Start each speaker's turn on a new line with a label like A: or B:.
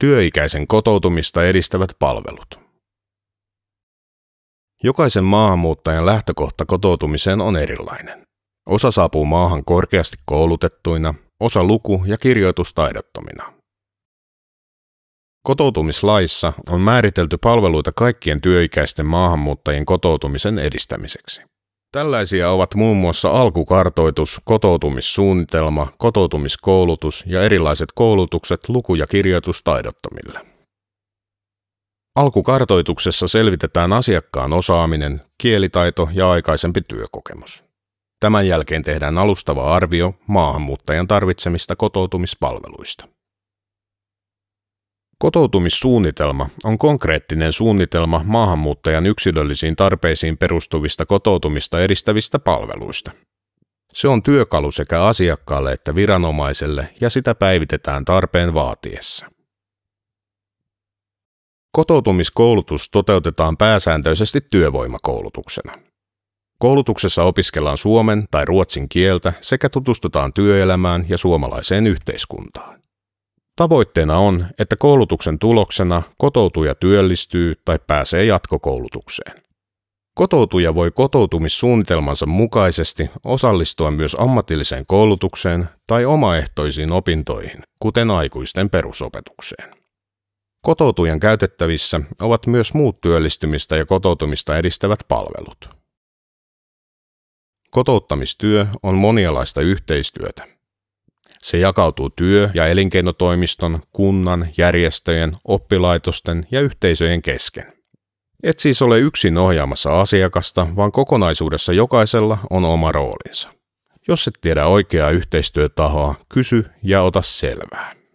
A: Työikäisen kotoutumista edistävät palvelut. Jokaisen maahanmuuttajan lähtökohta kotoutumiseen on erilainen. Osa saapuu maahan korkeasti koulutettuina, osa luku- ja kirjoitustaidottomina. Kotoutumislaissa on määritelty palveluita kaikkien työikäisten maahanmuuttajien kotoutumisen edistämiseksi. Tällaisia ovat muun muassa alkukartoitus, kotoutumissuunnitelma, kotoutumiskoulutus ja erilaiset koulutukset luku- ja kirjoitustaidottomille. Alkukartoituksessa selvitetään asiakkaan osaaminen, kielitaito ja aikaisempi työkokemus. Tämän jälkeen tehdään alustava arvio maahanmuuttajan tarvitsemista kotoutumispalveluista. Kotoutumissuunnitelma on konkreettinen suunnitelma maahanmuuttajan yksilöllisiin tarpeisiin perustuvista kotoutumista edistävistä palveluista. Se on työkalu sekä asiakkaalle että viranomaiselle ja sitä päivitetään tarpeen vaatiessa. Kotoutumiskoulutus toteutetaan pääsääntöisesti työvoimakoulutuksena. Koulutuksessa opiskellaan suomen tai ruotsin kieltä sekä tutustutaan työelämään ja suomalaiseen yhteiskuntaan. Tavoitteena on, että koulutuksen tuloksena kotoutuja työllistyy tai pääsee jatkokoulutukseen. Kotoutuja voi kotoutumissuunnitelmansa mukaisesti osallistua myös ammatilliseen koulutukseen tai omaehtoisiin opintoihin, kuten aikuisten perusopetukseen. Kotoutujan käytettävissä ovat myös muut työllistymistä ja kotoutumista edistävät palvelut. Kotouttamistyö on monialaista yhteistyötä. Se jakautuu työ- ja elinkeinotoimiston, kunnan, järjestöjen, oppilaitosten ja yhteisöjen kesken. Et siis ole yksin ohjaamassa asiakasta, vaan kokonaisuudessa jokaisella on oma roolinsa. Jos et tiedä oikeaa yhteistyötahoa, kysy ja ota selvää.